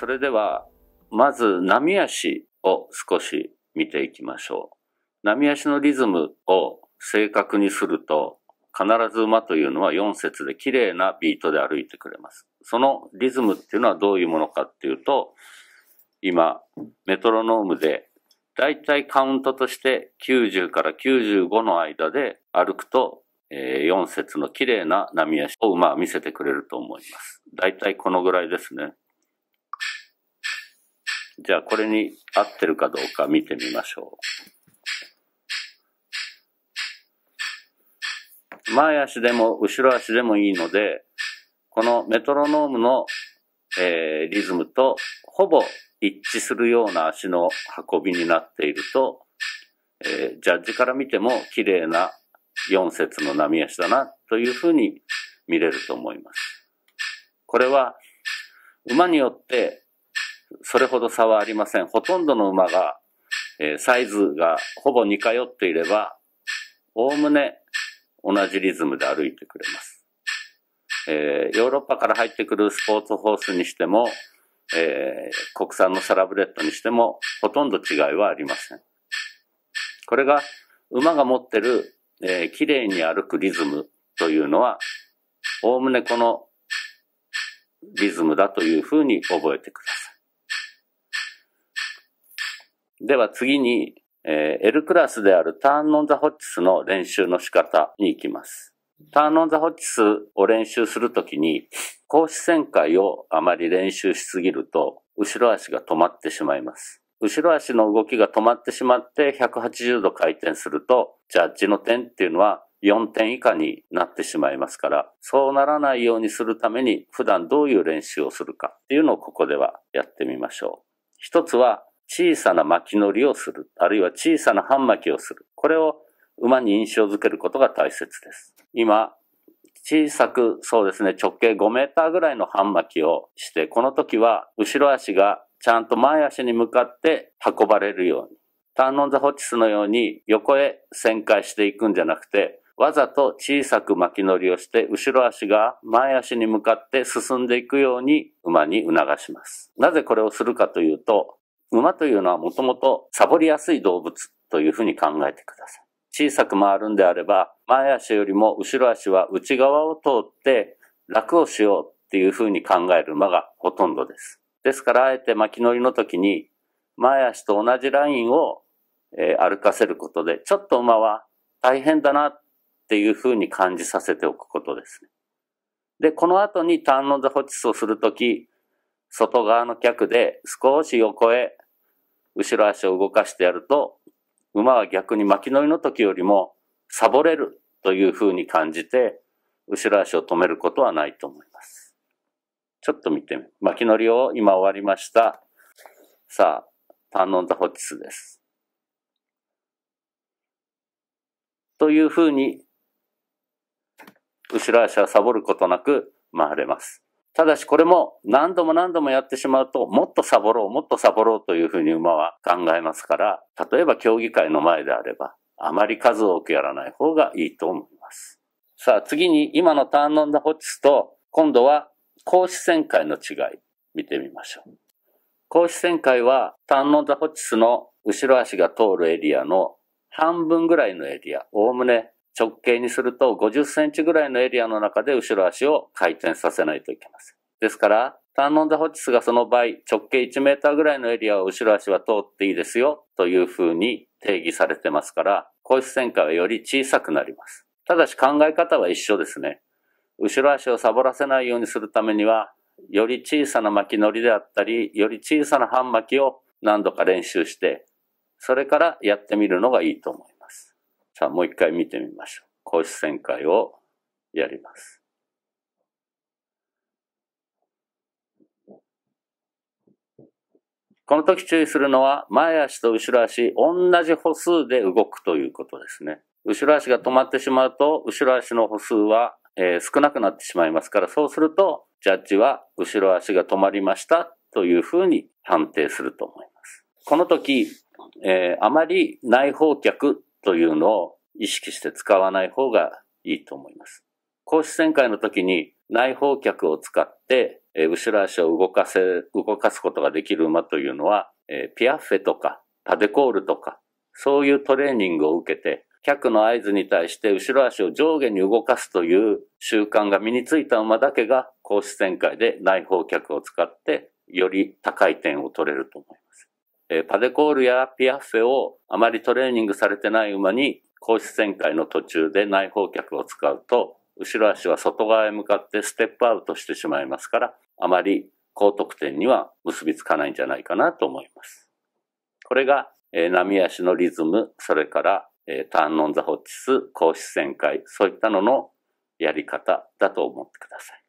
それでは、まず波足を少し見ていきましょう。波足のリズムを正確にすると、必ず馬というのは4節で綺麗なビートで歩いてくれます。そのリズムっていうのはどういうものかっていうと、今、メトロノームで、だいたいカウントとして90から95の間で歩くと、え4節の綺麗な波足を馬は見せてくれると思います。だいたいこのぐらいですね。じゃあこれに合ってるかどうか見てみましょう。前足でも後ろ足でもいいので、このメトロノームの、えー、リズムとほぼ一致するような足の運びになっていると、えー、ジャッジから見ても綺麗な4節の波足だなというふうに見れると思います。これは馬によってそれほど差はありません。ほとんどの馬が、えー、サイズがほぼ似通っていれば、おおむね同じリズムで歩いてくれます。えー、ヨーロッパから入ってくるスポーツホースにしても、えー、国産のサラブレッドにしても、ほとんど違いはありません。これが、馬が持ってる、えー、綺麗に歩くリズムというのは、おおむねこのリズムだというふうに覚えてください。では次に、えー、L クラスであるターンオンザホッチスの練習の仕方に行きます。ターンオンザホッチスを練習するときに、格子旋回をあまり練習しすぎると、後ろ足が止まってしまいます。後ろ足の動きが止まってしまって180度回転すると、ジャッジの点っていうのは4点以下になってしまいますから、そうならないようにするために普段どういう練習をするかっていうのをここではやってみましょう。一つは小さな巻き乗りをする、あるいは小さな半巻きをする。これを馬に印象づけることが大切です。今、小さく、そうですね、直径5メーターぐらいの半巻きをして、この時は後ろ足がちゃんと前足に向かって運ばれるように。ターンオンザホッチスのように横へ旋回していくんじゃなくて、わざと小さく巻き乗りをして、後ろ足が前足に向かって進んでいくように馬に促します。なぜこれをするかというと、馬というのはもともとサボりやすい動物というふうに考えてください。小さく回るんであれば、前足よりも後ろ足は内側を通って楽をしようっていうふうに考える馬がほとんどです。ですから、あえて巻き乗りの時に、前足と同じラインを、え歩かせることで、ちょっと馬は大変だなっていうふうに感じさせておくことですね。で、この後にターンオンザホチスをするとき、外側の脚で少し横へ後ろ足を動かしてやると、馬は逆に巻き乗りの時よりもサボれるという風に感じて、後ろ足を止めることはないと思います。ちょっと見てみ。巻き乗りを今終わりました。さあ、パンノンザホッチスです。という風に、後ろ足はサボることなく回れます。ただしこれも何度も何度もやってしまうと、もっとサボろう、もっとサボろうというふうに馬は考えますから、例えば競技会の前であれば、あまり数多くやらない方がいいと思います。さあ次に今のターンノンダホッチスと、今度は公子旋回の違い、見てみましょう。公子旋回はターンノンダホッチスの後ろ足が通るエリアの半分ぐらいのエリア、おおむね直径にすると50センチぐらいのエリアの中で後ろ足を回転させないといけません。ですから、タンノンザホッチスがその場合、直径1メーターぐらいのエリアを後ろ足は通っていいですよというふうに定義されてますから、個室旋回はより小さくなります。ただし考え方は一緒ですね。後ろ足をサボらせないようにするためには、より小さな巻き乗りであったり、より小さな半巻きを何度か練習して、それからやってみるのがいいと思います。さあ、もう一回見てみましょう。公式旋回をやります。この時注意するのは、前足と後ろ足、同じ歩数で動くということですね。後ろ足が止まってしまうと、後ろ足の歩数は、えー、少なくなってしまいますから、そうすると、ジャッジは後ろ足が止まりましたというふうに判定すると思います。この時、えー、あまり内方脚というのを意識して使わない方がいいと思います。公式旋回の時に内方脚を使って、え後ろ足を動かせ、動かすことができる馬というのは、えピアッフェとかパデコールとか、そういうトレーニングを受けて、客の合図に対して後ろ足を上下に動かすという習慣が身についた馬だけが、公式旋回で内方脚を使って、より高い点を取れると思います。えー、パデコールやピアッフェをあまりトレーニングされてない馬に、皇室旋回の途中で内方脚を使うと、後ろ足は外側へ向かってステップアウトしてしまいますから、あまり高得点には結びつかないんじゃないかなと思います。これが、えー、波足のリズム、それから、えー、ターンノンザホッチス、格子旋回、そういったののやり方だと思ってください。